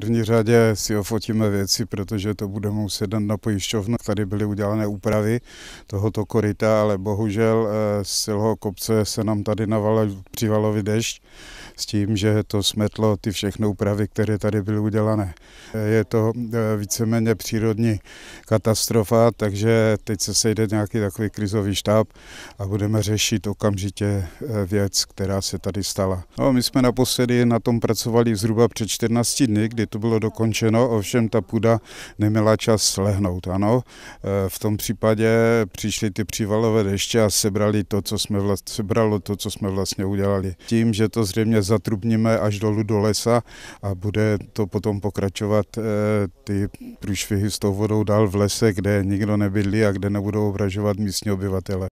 první řadě si ofotíme věci, protože to bude muset dát na pojišťovnu. Tady byly udělané úpravy tohoto koryta, ale bohužel eh, z celého kopce se nám tady navalil přívalový dešť s tím, že to smetlo ty všechny úpravy, které tady byly udělané. Je to eh, víceméně přírodní katastrofa, takže teď se sejde nějaký takový krizový štáb a budeme řešit okamžitě eh, věc, která se tady stala. No, my jsme naposledy na tom pracovali zhruba před 14 dny, kdy to bylo dokončeno, ovšem ta půda neměla čas slehnout. Ano, eh, v tom případě přišly ty přívalové deště a sebrali to, co jsme vlastně, sebralo to, co jsme vlastně udělali. Tím, že to zřejmě zatrubníme až dolů do lesa a bude to potom pokračovat eh, ty průšvihy s tou vodou dál v lese, kde nikdo nebydlí a kde nebudou obražovat místní obyvatele.